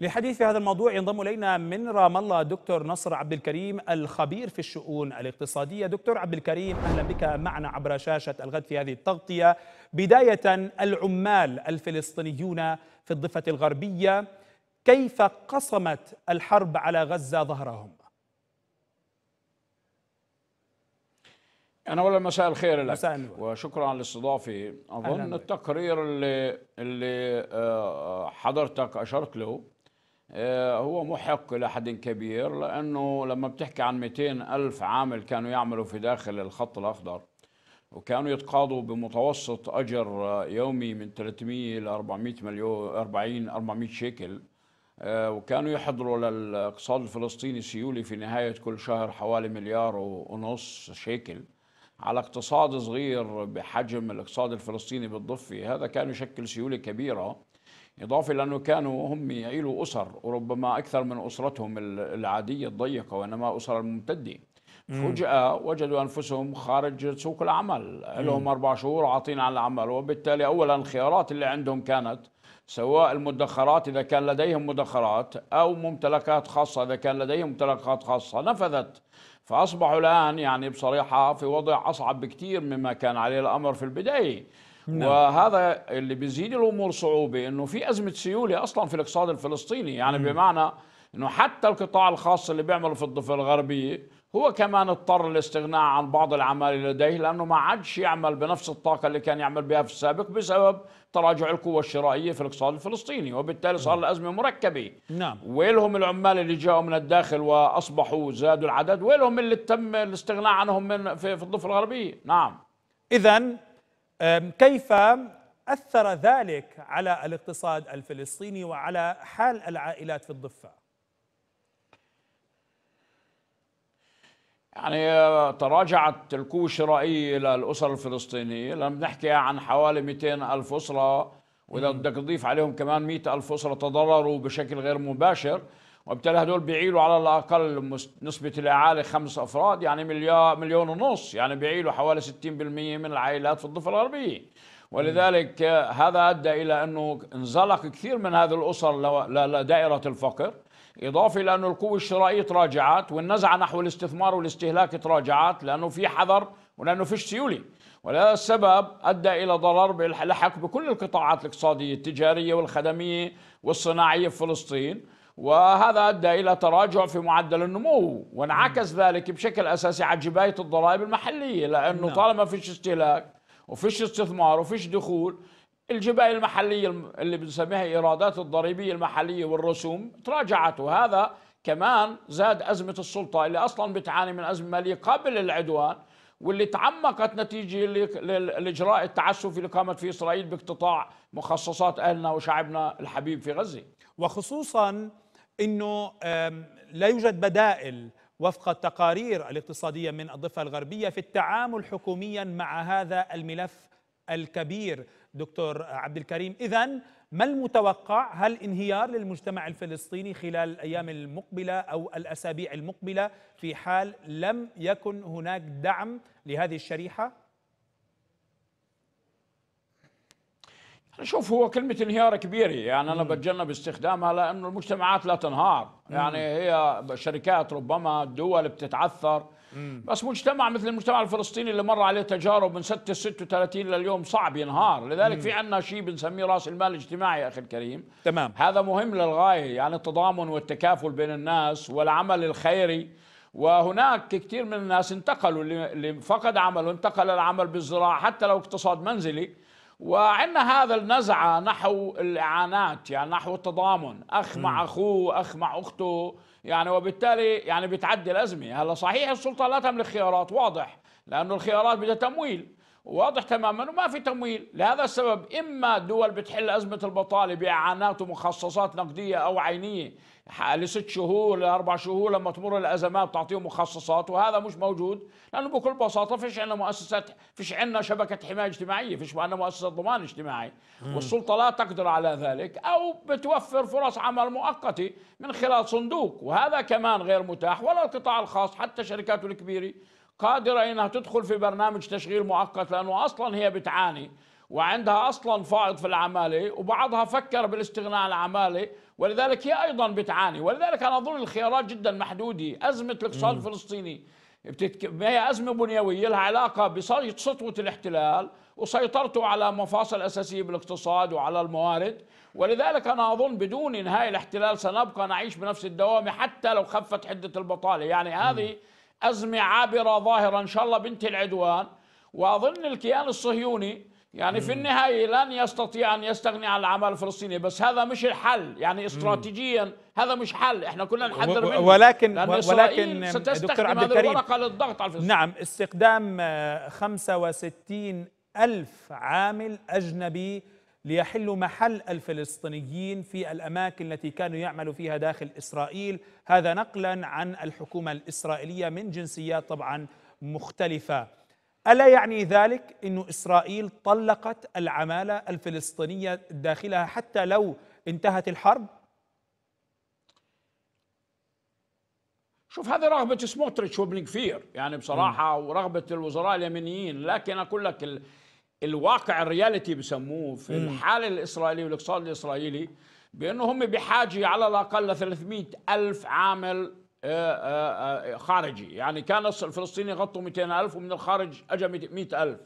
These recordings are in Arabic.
لحديث في هذا الموضوع ينضم الينا من رام الله دكتور نصر عبد الكريم الخبير في الشؤون الاقتصاديه دكتور عبد الكريم اهلا بك معنا عبر شاشه الغد في هذه التغطيه بدايه العمال الفلسطينيون في الضفه الغربيه كيف قصمت الحرب على غزه ظهرهم أنا أولا مساء الخير لك مساء وشكرا على الاستضافة أظن التقرير اللي اللي آه، حضرتك أشرت له آه، هو محق إلى حد كبير لأنه لما بتحكي عن 200 ألف عامل كانوا يعملوا في داخل الخط الأخضر وكانوا يتقاضوا بمتوسط أجر يومي من 300 إلى 400 مليون 40 400 شيكل آه، وكانوا يحضروا للاقتصاد الفلسطيني السيولي في نهاية كل شهر حوالي مليار ونص شيكل على اقتصاد صغير بحجم الاقتصاد الفلسطيني بالضفة هذا كان يشكل سيولة كبيرة إضافة لأنه كانوا هم يعيلوا أسر وربما أكثر من أسرتهم العادية الضيقة وإنما أسر الممتدة فجأة وجدوا أنفسهم خارج سوق العمل لهم أربع شهور عاطين عن العمل وبالتالي أولا الخيارات اللي عندهم كانت سواء المدخرات إذا كان لديهم مدخرات أو ممتلكات خاصة إذا كان لديهم ممتلكات خاصة نفذت فأصبحوا الآن يعني بصريحة في وضع أصعب بكثير مما كان عليه الأمر في البداية نعم. وهذا اللي بيزيد الامور صعوبه انه في ازمه سيوله اصلا في الاقتصاد الفلسطيني يعني م. بمعنى انه حتى القطاع الخاص اللي بيعمل في الضفه الغربيه هو كمان اضطر للاستغناء عن بعض العمال لديه لأنه ما عادش يعمل بنفس الطاقة اللي كان يعمل بها في السابق بسبب تراجع القوة الشرائية في الاقتصاد الفلسطيني وبالتالي صار الأزمة مركبة نعم ويلهم العمال اللي جاءوا من الداخل وأصبحوا زادوا العدد ويلهم اللي تم الاستغناء عنهم من في الضفة الغربية نعم إذا كيف أثر ذلك على الاقتصاد الفلسطيني وعلى حال العائلات في الضفة؟ يعني آه، تراجعت القوة الشرائية للأسر الفلسطينية لما نحكي عن حوالي 200 ألف أسرة وإذا بدك تضيف عليهم كمان 100 ألف أسرة تضرروا بشكل غير مباشر وبالتالي هدول بيعيلوا على الاقل نسبه الاعاله خمس افراد يعني مليار مليون ونص يعني بيعيلوا حوالي 60% من العائلات في الضفه الغربيه ولذلك هذا ادى الى انه انزلق كثير من هذه الاسر لدائره الفقر إضافة إلى انه القوة الشرائية تراجعت والنزعة نحو الاستثمار والاستهلاك تراجعت لأنه في حذر ولأنه فيش سيولة ولهذا السبب أدى إلى ضرر لحق بكل القطاعات الاقتصادية التجارية والخدمية والصناعية في فلسطين وهذا أدى إلى تراجع في معدل النمو وانعكس ذلك بشكل أساسي على جباية الضرائب المحلية لأنه نعم. طالما فيش استهلاك وفيش استثمار وفيش دخول الجباية المحلية اللي بنسميها إيرادات الضريبية المحلية والرسوم تراجعت وهذا كمان زاد أزمة السلطة اللي أصلا بتعاني من أزمة مالية قبل العدوان واللي تعمقت نتيجة للإجراء التعسفي اللي قامت فيه إسرائيل باقتطاع مخصصات أهلنا وشعبنا الحبيب في غزة وخصوصا انه لا يوجد بدائل وفق التقارير الاقتصاديه من الضفه الغربيه في التعامل حكوميا مع هذا الملف الكبير دكتور عبد الكريم اذا ما المتوقع هل انهيار للمجتمع الفلسطيني خلال الايام المقبله او الاسابيع المقبله في حال لم يكن هناك دعم لهذه الشريحه شوف هو كلمة انهيار كبيرة يعني أنا بتجنب استخدامها لأنه المجتمعات لا تنهار يعني هي شركات ربما الدول بتتعثر بس مجتمع مثل المجتمع الفلسطيني اللي مر عليه تجارب من 6 36 لليوم صعب ينهار لذلك في عندنا شيء بنسميه راس المال الاجتماعي يا أخي الكريم تمام هذا مهم للغاية يعني التضامن والتكافل بين الناس والعمل الخيري وهناك كثير من الناس انتقلوا اللي فقد عمله انتقل العمل بالزراعة حتى لو اقتصاد منزلي وعندنا هذا النزعة نحو الإعانات يعني نحو التضامن أخ مع أخوه أخ مع أخته يعني وبالتالي يعني بتعدي الأزمة هلا صحيح السلطة لا تملك خيارات واضح لأنه الخيارات بدها تمويل واضح تماما وما في تمويل لهذا السبب إما دول بتحل أزمة البطالة بإعانات ومخصصات نقدية أو عينية لست شهور لأربع شهور لما تمر الأزمات بتعطيهم مخصصات وهذا مش موجود لأنه بكل بساطة فيش عندنا مؤسسات فيش عندنا شبكة حماية اجتماعية فيش عندنا مؤسسة ضمان اجتماعي والسلطة لا تقدر على ذلك أو بتوفر فرص عمل مؤقتة من خلال صندوق وهذا كمان غير متاح ولا القطاع الخاص حتى شركاته الكبيرة قادرة إنها تدخل في برنامج تشغيل مؤقت لأنه أصلا هي بتعاني وعندها أصلا فائض في العمالة وبعضها فكر بالاستغناء عن العمالة ولذلك هي أيضا بتعاني ولذلك أنا أظن الخيارات جدا محدودة أزمة الاقتصاد الفلسطيني بتتك... هي أزمة بنيوية لها علاقة بسطوة الاحتلال وسيطرته على مفاصل أساسية بالاقتصاد وعلى الموارد ولذلك أنا أظن بدون إنهاء الاحتلال سنبقى نعيش بنفس الدوامة حتى لو خفت حدة البطالة يعني هذه مم. أزمة عابرة ظاهرة إن شاء الله بنت العدوان وأظن الكيان الصهيوني يعني في النهاية لن يستطيع أن يستغني عن العمل الفلسطيني بس هذا مش الحل يعني استراتيجيا هذا مش حل احنا كنا نحذر منه ولكن ولكن دكتور عبد الكريم الورقة للضغط على الفلسطينيين نعم استخدام 65 آه، ألف عامل أجنبي ليحلوا محل الفلسطينيين في الأماكن التي كانوا يعملوا فيها داخل إسرائيل هذا نقلا عن الحكومة الإسرائيلية من جنسيات طبعا مختلفة ألا يعني ذلك أن إسرائيل طلقت العمالة الفلسطينية داخلها حتى لو انتهت الحرب؟ شوف هذه رغبة سموتريتش وابن كفير يعني بصراحة ورغبة الوزراء اليمنيين لكن أقول لك الواقع الرياليتي بسموه في الحالة الإسرائيلية والاقتصاد الإسرائيلي بأنه هم بحاجة على الأقل ل 300 ألف عامل آه، آه، آه، خارجي يعني كان الفلسطيني غطوا 200 ألف ومن الخارج أجى 100 ألف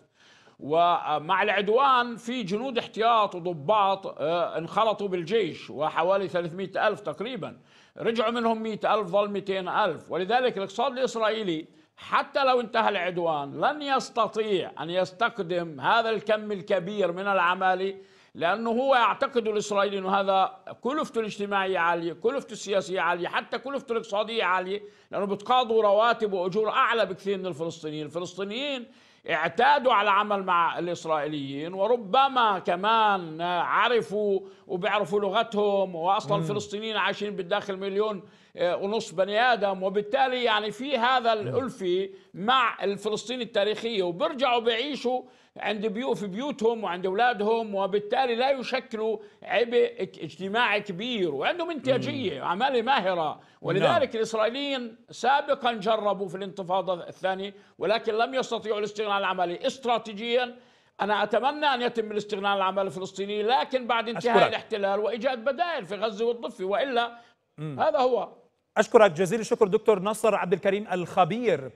ومع العدوان في جنود احتياط وضباط انخلطوا بالجيش وحوالي 300 ألف تقريبا رجعوا منهم 100 ألف ظل 200 ألف ولذلك الاقتصاد الإسرائيلي حتى لو انتهى العدوان لن يستطيع أن يستقدم هذا الكم الكبير من العمالة لأنه هو يعتقد الإسرائيلي أن هذا كلفته الاجتماعية عالية كلفته السياسية عالية حتى كلفته الاقتصادية عالية لأنه بتقاضوا رواتب وأجور أعلى بكثير من الفلسطينيين الفلسطينيين اعتادوا على العمل مع الإسرائيليين وربما كمان عرفوا وبيعرفوا لغتهم وأصلا الفلسطينيين عايشين بالداخل مليون آه، ونص بني ادم وبالتالي يعني في هذا نعم. الالفه مع الفلسطيني التاريخيه وبرجعوا بيعيشوا عند بيو في بيوتهم وعند اولادهم وبالتالي لا يشكلوا عبء اجتماعي كبير وعندهم انتاجيه وعماله ماهره ولذلك نعم. الاسرائيليين سابقا جربوا في الانتفاضه الثانيه ولكن لم يستطيعوا الاستغناء عن العملي استراتيجيا أنا أتمنى أن يتم الاستغناء عن العمل الفلسطيني لكن بعد انتهاء أشكرك. الاحتلال وإيجاد بدائل في غزة والضفة وإلا هذا هو أشكرك جزيل الشكر دكتور نصر عبد الكريم الخبير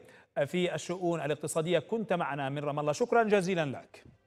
في الشؤون الاقتصادية كنت معنا من رام الله شكرا جزيلا لك